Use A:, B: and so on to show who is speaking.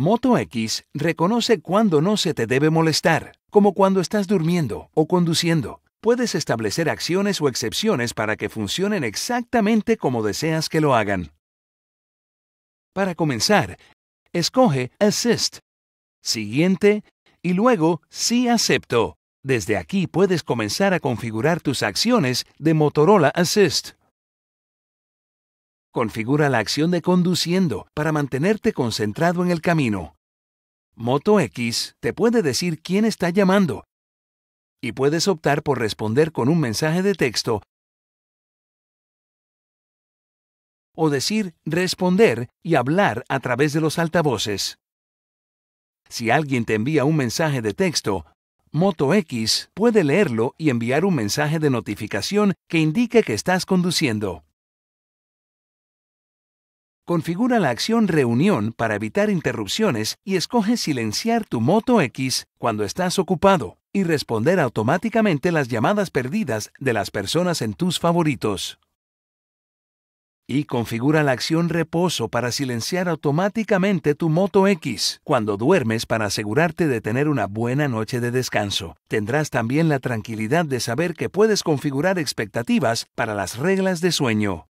A: Moto X reconoce cuando
B: no se te debe molestar, como cuando estás durmiendo o conduciendo. Puedes establecer acciones o excepciones para que funcionen exactamente como deseas que lo hagan. Para comenzar, escoge Assist, Siguiente y luego Sí acepto. Desde aquí puedes comenzar a configurar tus acciones de Motorola Assist. Configura la acción de conduciendo para mantenerte concentrado en el camino. Moto X te puede decir quién está llamando y puedes optar por responder con un mensaje
C: de texto o decir
B: responder y hablar a través de los altavoces. Si alguien te envía un mensaje de texto, Moto X puede leerlo y enviar un mensaje de notificación que indique que estás conduciendo. Configura la acción Reunión para evitar interrupciones y escoge silenciar tu Moto X cuando estás ocupado y responder automáticamente las llamadas perdidas de las personas en tus favoritos. Y configura la acción Reposo para silenciar automáticamente tu Moto X cuando duermes para asegurarte de tener una buena noche de descanso. Tendrás también la tranquilidad de saber que puedes
A: configurar expectativas para las reglas de sueño.